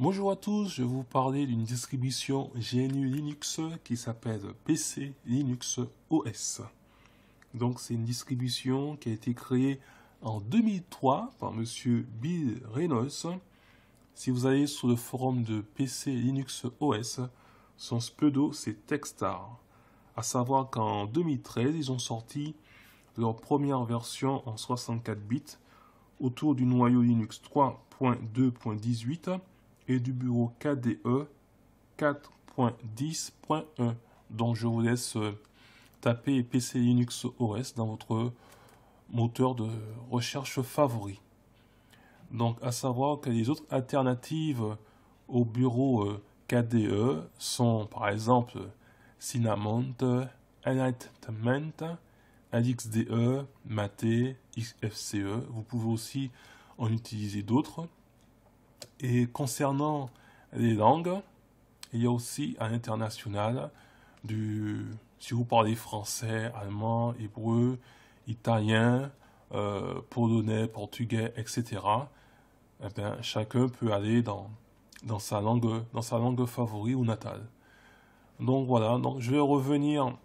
Bonjour à tous, je vais vous parler d'une distribution GNU Linux qui s'appelle PC Linux OS. Donc c'est une distribution qui a été créée en 2003 par monsieur Bill Reynolds. Si vous allez sur le forum de PC Linux OS, son pseudo c'est Textar. À savoir qu'en 2013, ils ont sorti leur première version en 64 bits autour du noyau Linux 3.2.18 et du bureau KDE 4.10.1. E. Donc je vous laisse euh, taper PC Linux OS dans votre moteur de recherche favori. Donc à savoir que les autres alternatives au bureau euh, KDE sont par exemple Cinnamon, Enlightenment, LXDE, Mate, XFCE. Vous pouvez aussi en utiliser d'autres. Et concernant les langues, il y a aussi à l'international Si vous parlez français, allemand, hébreu, italien, euh, polonais, portugais, etc., eh bien, chacun peut aller dans, dans, sa langue, dans sa langue favorite ou natale. Donc voilà, donc je vais revenir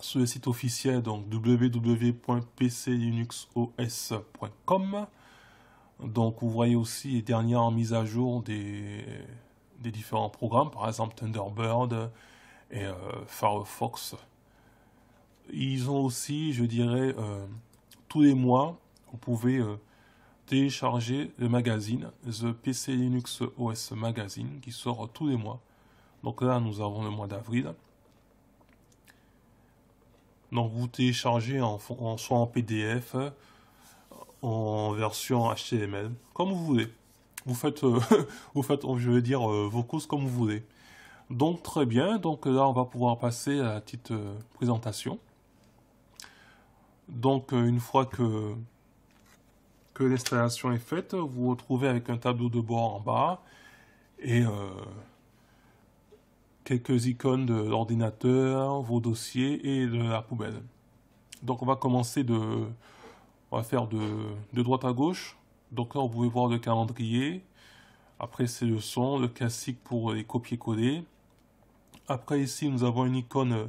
sur le site officiel www.pclinuxos.com donc vous voyez aussi les dernières mises à jour des, différents programmes, par exemple Thunderbird et euh, Firefox. Ils ont aussi, je dirais, euh, tous les mois, vous pouvez euh, télécharger le magazine The PC Linux OS Magazine qui sort tous les mois. Donc là, nous avons le mois d'avril. Donc vous téléchargez en, soit en PDF, en version HTML, comme vous voulez. Vous faites, euh, vous faites je veux dire, euh, vos courses comme vous voulez. Donc très bien, donc là on va pouvoir passer à la petite euh, présentation. Donc une fois que, que l'installation est faite, vous vous retrouvez avec un tableau de bord en bas et quelques icônes de l'ordinateur, vos dossiers et de la poubelle. Donc on va commencer de, on va faire de, droite à gauche. Donc là, vous pouvez voir le calendrier. Après, c'est le son, le classique pour les copier-coller. Après, ici, nous avons une icône euh,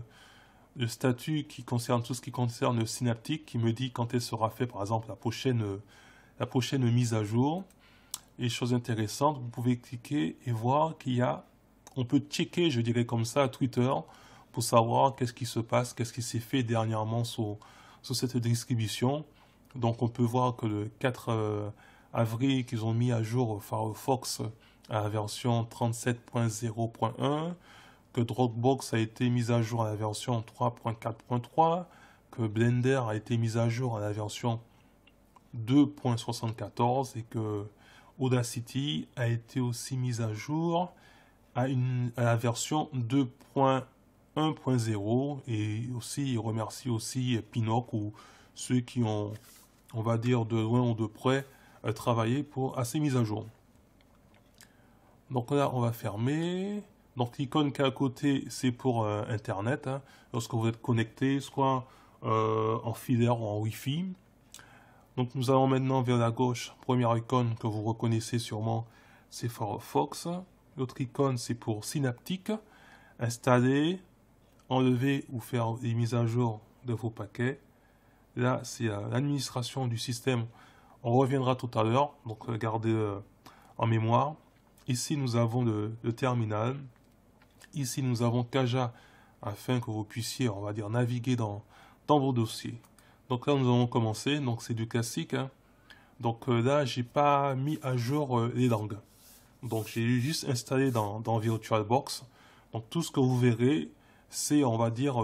de statut qui concerne tout ce qui concerne Synaptic, qui me dit quand elle sera faite, par exemple, euh, la prochaine, mise à jour. Et chose intéressante, vous pouvez cliquer et voir qu'il y a, on peut checker, je dirais comme ça, Twitter pour savoir qu'est-ce qui se passe, qu'est-ce qui s'est fait dernièrement sur cette distribution. Donc on peut voir que le 4 euh, avril qu'ils ont mis à jour Firefox euh, à la version 37.0.1, que Dropbox a été mis à jour à la version 3.4.3, que Blender a été mis à jour à la version 2.74 et que Audacity a été aussi mis à jour à, à la version 2.1.0 et aussi remercie aussi Pinoc ou ceux qui ont on va dire de loin ou de près, euh, travailler pour, assez ces mises à jour. Donc là, on va fermer. Donc l'icône qui est à côté, c'est pour euh, Internet. Hein. lorsque vous êtes connecté, soit euh, en filaire ou en Wi-Fi. Donc nous allons maintenant vers la gauche. Première icône que vous reconnaissez sûrement, c'est Firefox. L'autre icône, c'est pour Synaptic. Installer, enlever ou faire les mises à jour de vos paquets. Là, c'est euh, l'administration du système. On reviendra tout à l'heure, donc euh, gardez euh, en mémoire. Ici, nous avons le, terminal. Ici, nous avons Kaja afin que vous puissiez, on va dire, naviguer dans, vos dossiers. Donc là, nous allons commencer. Donc c'est du classique. Hein. Donc là, j'ai pas mis à jour les langues. Donc j'ai juste installé dans, VirtualBox. Donc tout ce que vous verrez, c'est, on va dire,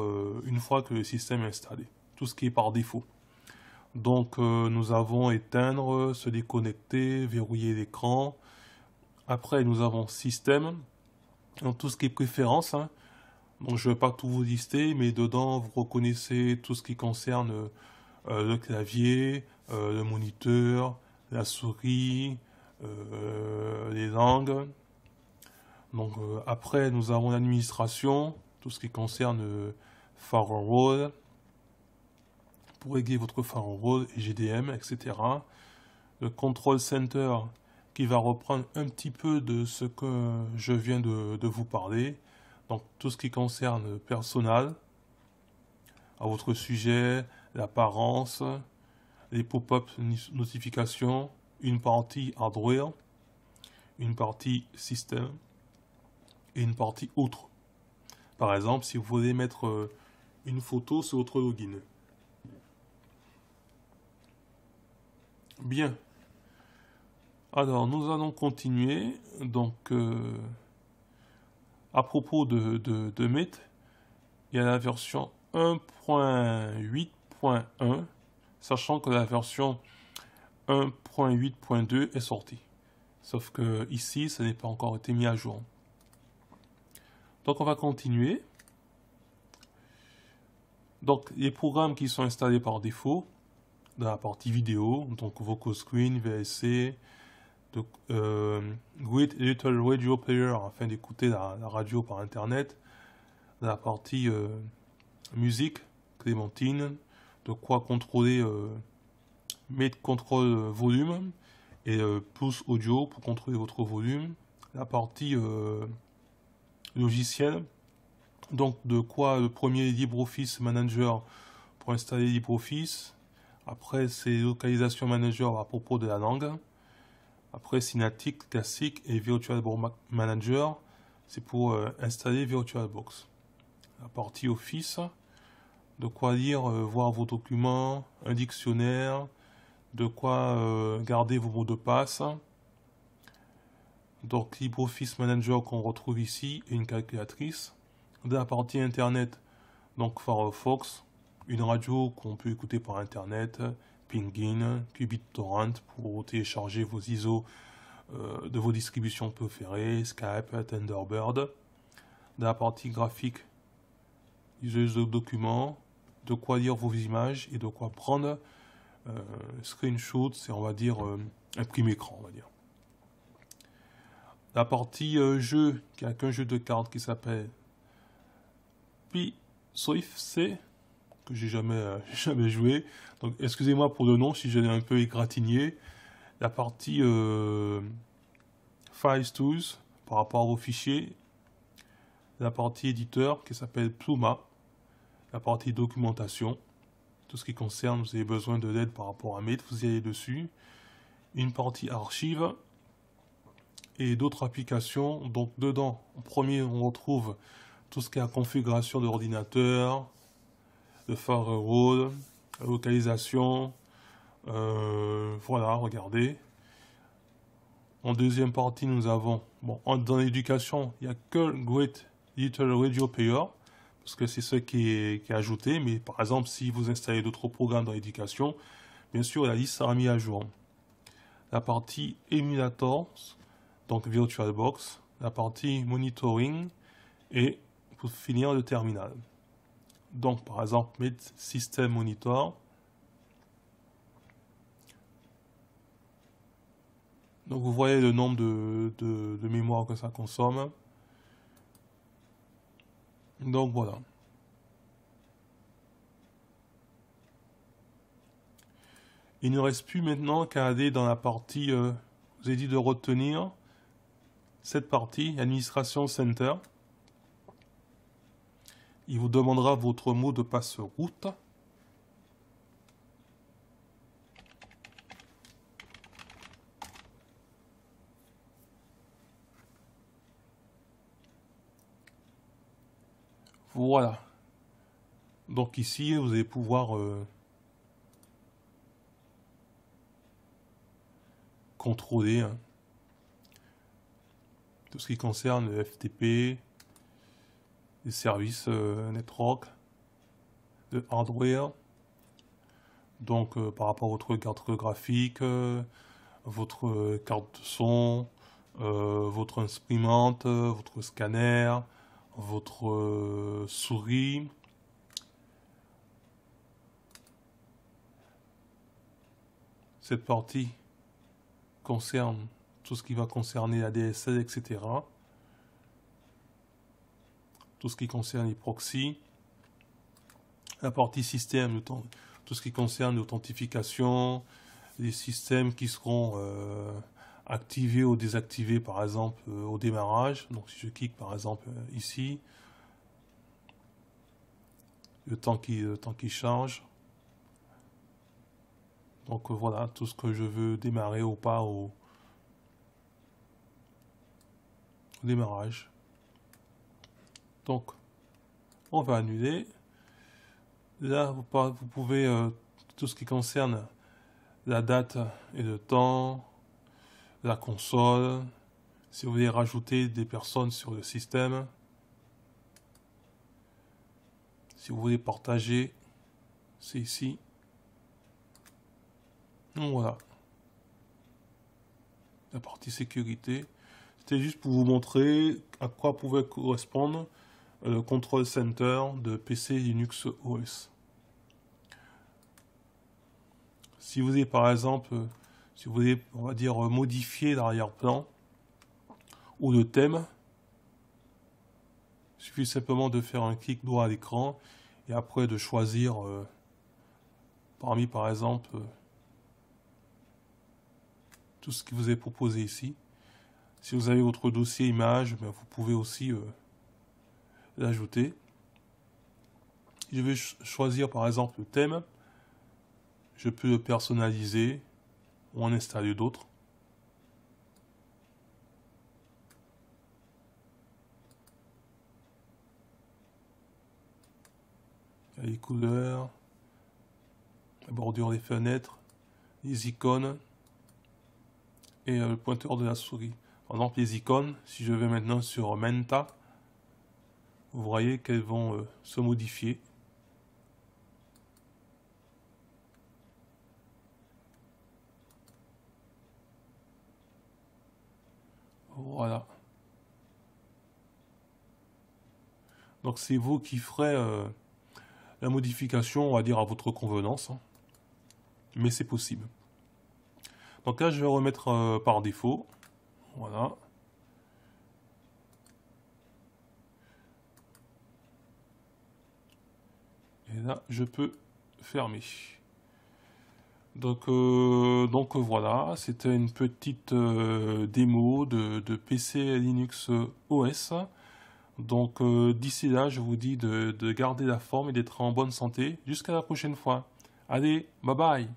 une fois que le système est installé tout ce qui est par défaut. Donc euh, nous avons éteindre, se déconnecter, verrouiller l'écran. Après nous avons système, donc tout ce qui est préférence. Hein. Donc je ne vais pas tout vous lister, mais dedans vous reconnaissez tout ce qui concerne euh, le clavier, euh, le moniteur, la souris, les langues. Donc après nous avons l'administration, tout ce qui concerne firewall, pour régler votre firewall et GDM, etc. Le Control Center qui va reprendre un petit peu de ce que je viens de, vous parler. Donc tout ce qui concerne personnel, à votre sujet, l'apparence, les pop-up notifications, une partie hardware, une partie système et une partie autre. Par exemple, si vous voulez mettre euh, une photo sur votre login. Bien. Alors, nous allons continuer. Donc, euh, à propos de, de, Met, il y a la version 1.8.1, sachant que la version 1.8.2 est sortie. Sauf que ici, ça n'est pas encore été mis à jour. Donc, on va continuer. Donc, les programmes qui sont installés par défaut, dans la partie vidéo, donc Vocal Screen, VSC, donc euh, Little Radio Player afin d'écouter la, radio par internet, dans la partie euh, musique, Clémentine, de quoi contrôler, euh, Made Control euh, Volume et euh, plus Audio pour contrôler votre volume, la partie logiciel, donc de quoi le premier LibreOffice Manager pour installer LibreOffice, après, c'est localisation manager à propos de la langue. Après, Synaptic, Classic et VirtualBox Manager, c'est pour euh, installer VirtualBox. La partie Office, de quoi lire, euh, voir vos documents, un dictionnaire, de quoi euh, garder vos mots de passe. Donc LibreOffice Manager qu'on retrouve ici et une calculatrice. De la partie Internet, donc Firefox, une radio qu'on peut écouter par internet, Pingin, Torrent pour télécharger vos ISO euh, de vos distributions préférées, Skype, Thunderbird. Dans la partie graphique, ISO de documents, de quoi lire vos images et de quoi prendre euh, screenshot, c'est on va dire euh, un écran, on va dire. La partie euh, jeu, qui a qu'un jeu de cartes qui s'appelle P Swift C que j'ai jamais, euh, jamais joué. Donc excusez-moi pour le nom si je l'ai un peu égratigné. La partie euh, Files Tools par rapport aux fichiers. La partie éditeur qui s'appelle Pluma. La partie documentation. Tout ce qui concerne, vous avez besoin de l'aide par rapport à Mid vous y allez dessus. Une partie archive et d'autres applications. Donc dedans, en premier, on retrouve tout ce qui est la configuration de l'ordinateur, de rôle, la localisation. Euh, voilà, regardez. En deuxième partie, nous avons, bon, dans l'éducation, il n'y a que Great Little Radio Player, parce que c'est ce qui est, ajouté, mais par exemple, si vous installez d'autres programmes dans l'éducation, bien sûr, la liste sera mise à jour. La partie Emulators, donc VirtualBox, la partie Monitoring, et pour finir, le terminal donc par exemple mettre système monitor. Donc vous voyez le nombre de, de, mémoire que ça consomme. Donc voilà. Il ne reste plus maintenant qu'à aller dans la partie, euh, vous ai dit de retenir cette partie, Administration Center. Il vous demandera votre mot de passe route. Voilà. Donc ici, vous allez pouvoir euh, contrôler hein, tout ce qui concerne le FTP, services euh, network, de hardware. Donc euh, par rapport à votre carte graphique, euh, votre carte de son, votre imprimante, votre scanner, votre souris. Cette partie concerne tout ce qui va concerner la DSL, etc tout ce qui concerne les proxys, la partie système, tout ce qui concerne l'authentification, les systèmes qui seront euh, activés ou désactivés par exemple euh, au démarrage. Donc si je clique par exemple euh, ici, le temps qui, le temps charge. Donc voilà tout ce que je veux démarrer ou pas au démarrage. Donc, on va annuler. Là, vous, pouvez, euh, tout ce qui concerne la date et le temps, la console, si vous voulez rajouter des personnes sur le système, si vous voulez partager, c'est ici. voilà. La partie sécurité. C'était juste pour vous montrer à quoi pouvait correspondre le euh, Control Center de PC Linux OS. Si vous avez par exemple, euh, si vous voulez, on va dire, euh, modifier l'arrière-plan ou le thème, il suffit simplement de faire un clic droit à l'écran et après de choisir parmi par exemple tout ce qui vous est proposé ici. Si vous avez votre dossier image, ben, vous pouvez aussi Ajouter. Je vais choisir par exemple le thème. Je peux le personnaliser ou en installer d'autres. les couleurs, la bordure des fenêtres, les icônes et euh, le pointeur de la souris. Par exemple, les icônes, si je vais maintenant sur Menta, vous voyez qu'elles vont euh, se modifier. Voilà. Donc c'est vous qui ferez euh, la modification, on va dire, à votre convenance. Hein. Mais c'est possible. Donc là, je vais remettre euh, par défaut. Voilà. Et là, je peux fermer. Donc, euh, donc euh, voilà, c'était une petite euh, démo de, PC Linux OS. Donc d'ici là, je vous dis de garder la forme et d'être en bonne santé. Jusqu'à la prochaine fois. Allez, bye bye